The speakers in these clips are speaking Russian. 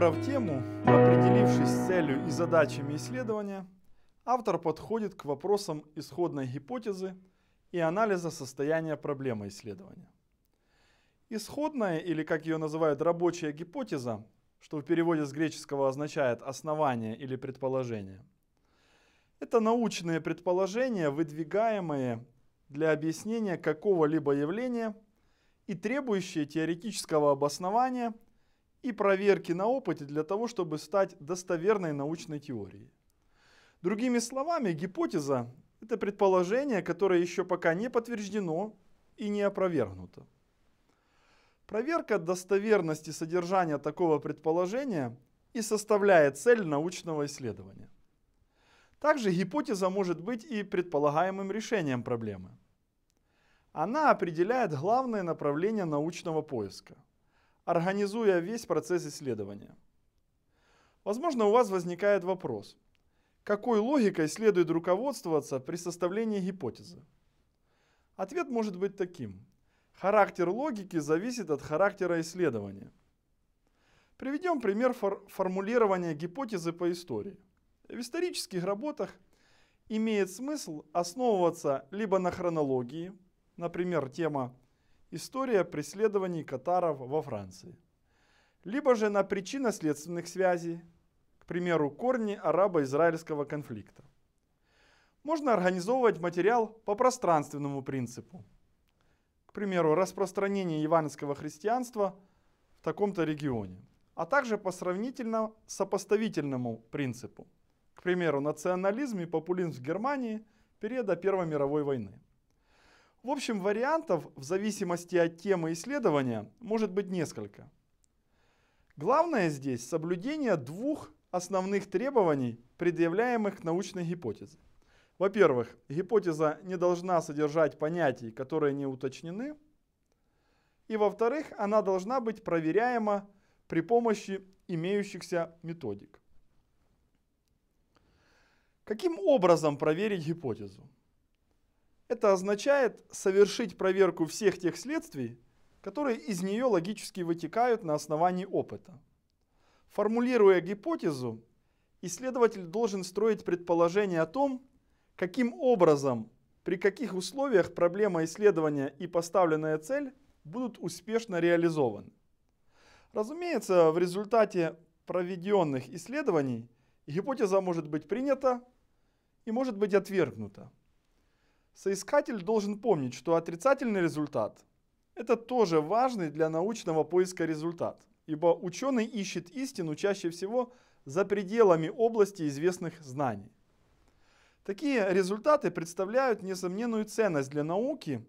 Выбрав тему, определившись с целью и задачами исследования, автор подходит к вопросам исходной гипотезы и анализа состояния проблемы исследования. Исходная, или как ее называют, рабочая гипотеза, что в переводе с греческого означает «основание» или «предположение», это научные предположения, выдвигаемые для объяснения какого-либо явления и требующие теоретического обоснования – и проверки на опыте для того, чтобы стать достоверной научной теорией. Другими словами, гипотеза – это предположение, которое еще пока не подтверждено и не опровергнуто. Проверка достоверности содержания такого предположения и составляет цель научного исследования. Также гипотеза может быть и предполагаемым решением проблемы. Она определяет главное направление научного поиска – организуя весь процесс исследования. Возможно, у вас возникает вопрос, какой логикой следует руководствоваться при составлении гипотезы? Ответ может быть таким. Характер логики зависит от характера исследования. Приведем пример фор формулирования гипотезы по истории. В исторических работах имеет смысл основываться либо на хронологии, например, тема История преследований катаров во Франции. Либо же на причинно-следственных связей, к примеру, корни арабо-израильского конфликта. Можно организовывать материал по пространственному принципу. К примеру, распространение иванского христианства в таком-то регионе, а также по сравнительно сопоставительному принципу. К примеру, национализм и популизм в Германии периода Первой мировой войны. В общем, вариантов в зависимости от темы исследования может быть несколько. Главное здесь соблюдение двух основных требований, предъявляемых к научной гипотезе. Во-первых, гипотеза не должна содержать понятий, которые не уточнены. И во-вторых, она должна быть проверяема при помощи имеющихся методик. Каким образом проверить гипотезу? Это означает совершить проверку всех тех следствий, которые из нее логически вытекают на основании опыта. Формулируя гипотезу, исследователь должен строить предположение о том, каким образом, при каких условиях проблема исследования и поставленная цель будут успешно реализованы. Разумеется, в результате проведенных исследований гипотеза может быть принята и может быть отвергнута. Соискатель должен помнить, что отрицательный результат – это тоже важный для научного поиска результат, ибо ученый ищет истину чаще всего за пределами области известных знаний. Такие результаты представляют несомненную ценность для науки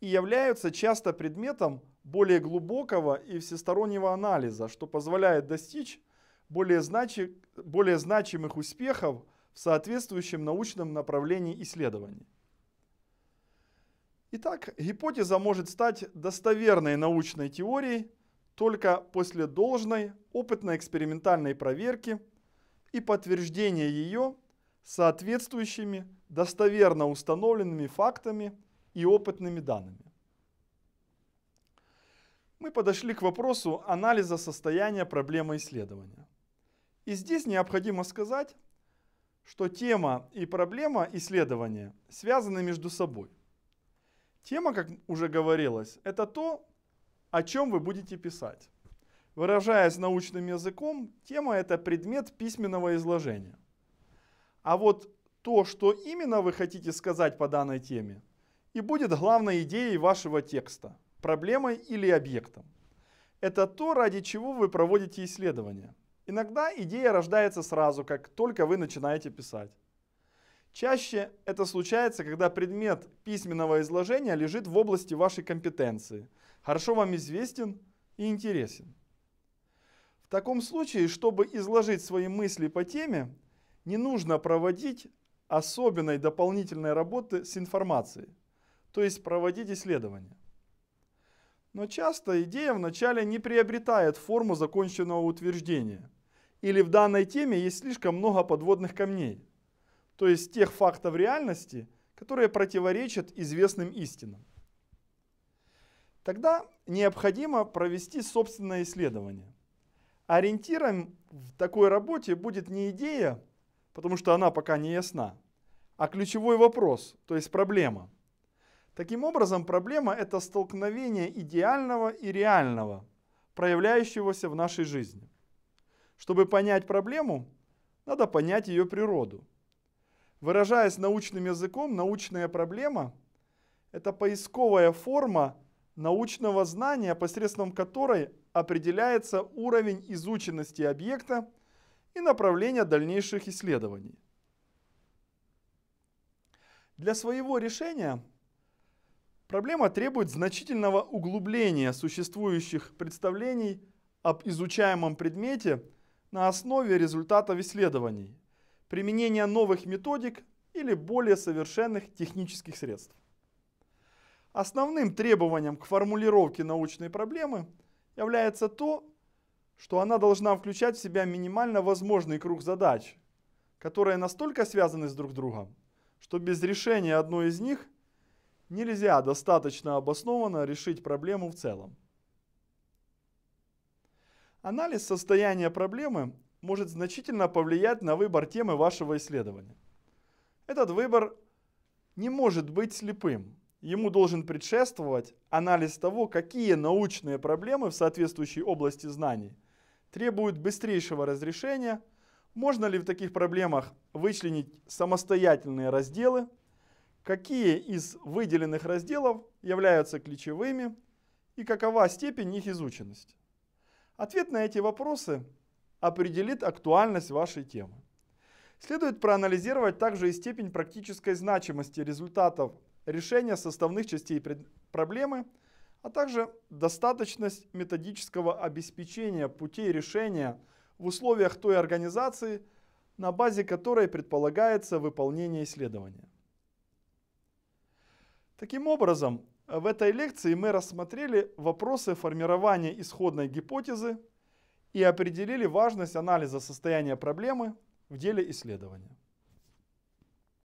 и являются часто предметом более глубокого и всестороннего анализа, что позволяет достичь более, значи, более значимых успехов в соответствующем научном направлении исследований. Итак, гипотеза может стать достоверной научной теорией только после должной опытно-экспериментальной проверки и подтверждения ее соответствующими достоверно установленными фактами и опытными данными. Мы подошли к вопросу анализа состояния проблемы исследования. И здесь необходимо сказать, что тема и проблема исследования связаны между собой – Тема, как уже говорилось, это то, о чем вы будете писать. Выражаясь научным языком, тема – это предмет письменного изложения. А вот то, что именно вы хотите сказать по данной теме, и будет главной идеей вашего текста, проблемой или объектом. Это то, ради чего вы проводите исследование. Иногда идея рождается сразу, как только вы начинаете писать. Чаще это случается, когда предмет письменного изложения лежит в области вашей компетенции, хорошо вам известен и интересен. В таком случае, чтобы изложить свои мысли по теме, не нужно проводить особенной дополнительной работы с информацией, то есть проводить исследования. Но часто идея вначале не приобретает форму законченного утверждения, или в данной теме есть слишком много подводных камней – то есть тех фактов реальности, которые противоречат известным истинам. Тогда необходимо провести собственное исследование. Ориентиром в такой работе будет не идея, потому что она пока не ясна, а ключевой вопрос, то есть проблема. Таким образом, проблема – это столкновение идеального и реального, проявляющегося в нашей жизни. Чтобы понять проблему, надо понять ее природу – Выражаясь научным языком, научная проблема – это поисковая форма научного знания, посредством которой определяется уровень изученности объекта и направление дальнейших исследований. Для своего решения проблема требует значительного углубления существующих представлений об изучаемом предмете на основе результатов исследований – применения новых методик или более совершенных технических средств. Основным требованием к формулировке научной проблемы является то, что она должна включать в себя минимально возможный круг задач, которые настолько связаны с друг другом, что без решения одной из них нельзя достаточно обоснованно решить проблему в целом. Анализ состояния проблемы может значительно повлиять на выбор темы вашего исследования. Этот выбор не может быть слепым. Ему должен предшествовать анализ того, какие научные проблемы в соответствующей области знаний требуют быстрейшего разрешения, можно ли в таких проблемах вычленить самостоятельные разделы, какие из выделенных разделов являются ключевыми и какова степень их изученности. Ответ на эти вопросы определит актуальность вашей темы. Следует проанализировать также и степень практической значимости результатов решения составных частей проблемы, а также достаточность методического обеспечения путей решения в условиях той организации, на базе которой предполагается выполнение исследования. Таким образом, в этой лекции мы рассмотрели вопросы формирования исходной гипотезы, и определили важность анализа состояния проблемы в деле исследования.